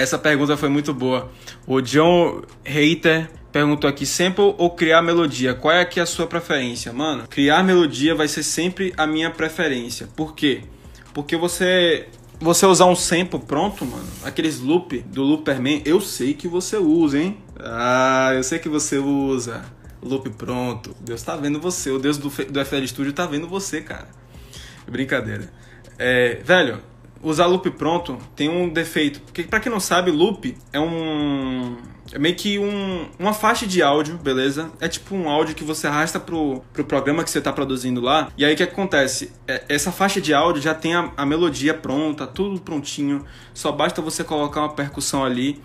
Essa pergunta foi muito boa. O John Reiter perguntou aqui: sample ou criar melodia? Qual é aqui a sua preferência? Mano, criar melodia vai ser sempre a minha preferência. Por quê? Porque você você usar um sample pronto, mano, aqueles loop do Looperman, eu sei que você usa, hein? Ah, eu sei que você usa. Loop pronto. Deus tá vendo você. O Deus do, do FL Studio tá vendo você, cara. Brincadeira. É, velho, usar loop pronto tem um defeito. Porque, para quem não sabe, loop é um. É meio que um, uma faixa de áudio, beleza? É tipo um áudio que você arrasta pro, pro programa que você tá produzindo lá. E aí o que acontece? É, essa faixa de áudio já tem a, a melodia pronta, tudo prontinho. Só basta você colocar uma percussão ali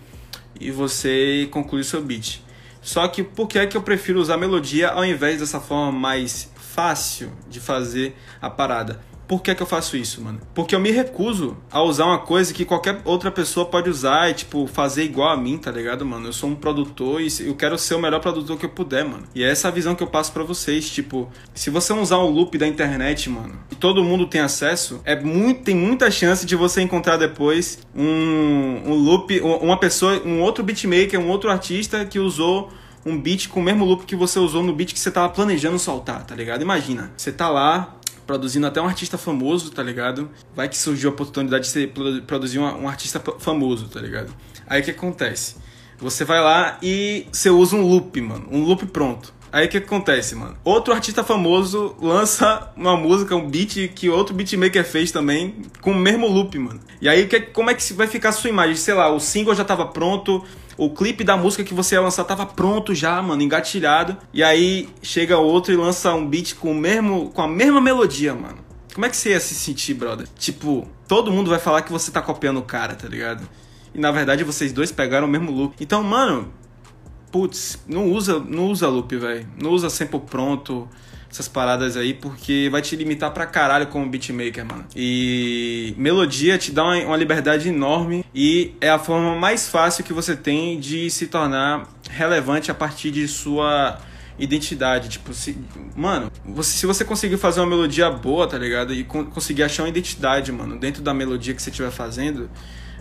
e você concluir seu beat. Só que por que é que eu prefiro usar melodia ao invés dessa forma mais fácil de fazer a parada? Por que, é que eu faço isso, mano? Porque eu me recuso a usar uma coisa que qualquer outra pessoa pode usar e, tipo, fazer igual a mim, tá ligado, mano? Eu sou um produtor e eu quero ser o melhor produtor que eu puder, mano. E é essa a visão que eu passo para vocês, tipo, se você usar um loop da internet, mano, e todo mundo tem acesso, é muito, tem muita chance de você encontrar depois um, um loop, uma pessoa, um outro beatmaker, um outro artista que usou um beat com o mesmo loop que você usou no beat que você tava planejando soltar, tá ligado? Imagina, você tá lá produzindo até um artista famoso, tá ligado? Vai que surgiu a oportunidade de você produzir uma, um artista famoso, tá ligado? Aí o que acontece? Você vai lá e você usa um loop, mano. Um loop pronto. Aí o que, acontece, mano? Outro artista famoso lança uma música, um beat que outro beatmaker fez também, com o mesmo loop, mano. E aí que, como é que vai ficar a sua imagem? Sei lá, o single já tava pronto, o clipe da música que você ia lançar tava pronto já, mano, engatilhado. E aí chega outro e lança um beat com, o mesmo, com a mesma melodia, mano. Como é que você ia se sentir, brother? Tipo, todo mundo vai falar que você tá copiando o cara, tá ligado? E na verdade vocês dois pegaram o mesmo loop. Então, mano, putz, não usa, não usa loop, velho. Não usa sempre pronto, essas paradas aí, porque vai te limitar pra caralho como beatmaker, mano. E melodia te dá uma, uma liberdade enorme e é a forma mais fácil que você tem de se tornar relevante a partir de sua identidade. Tipo, se, mano, você, se você conseguir fazer uma melodia boa, tá ligado? E con conseguir achar uma identidade, mano, dentro da melodia que você estiver fazendo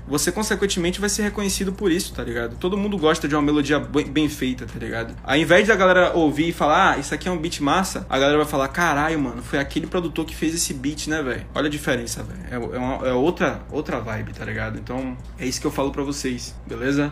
você consequentemente vai ser reconhecido por isso, tá ligado? Todo mundo gosta de uma melodia bem feita, tá ligado? Ao invés da galera ouvir e falar, ah, isso aqui é um beat massa, a galera vai falar, caralho, mano, foi aquele produtor que fez esse beat, né, velho? Olha a diferença, velho. É, é uma, é outra, outra vibe, tá ligado? Então, é isso que eu falo para vocês, beleza?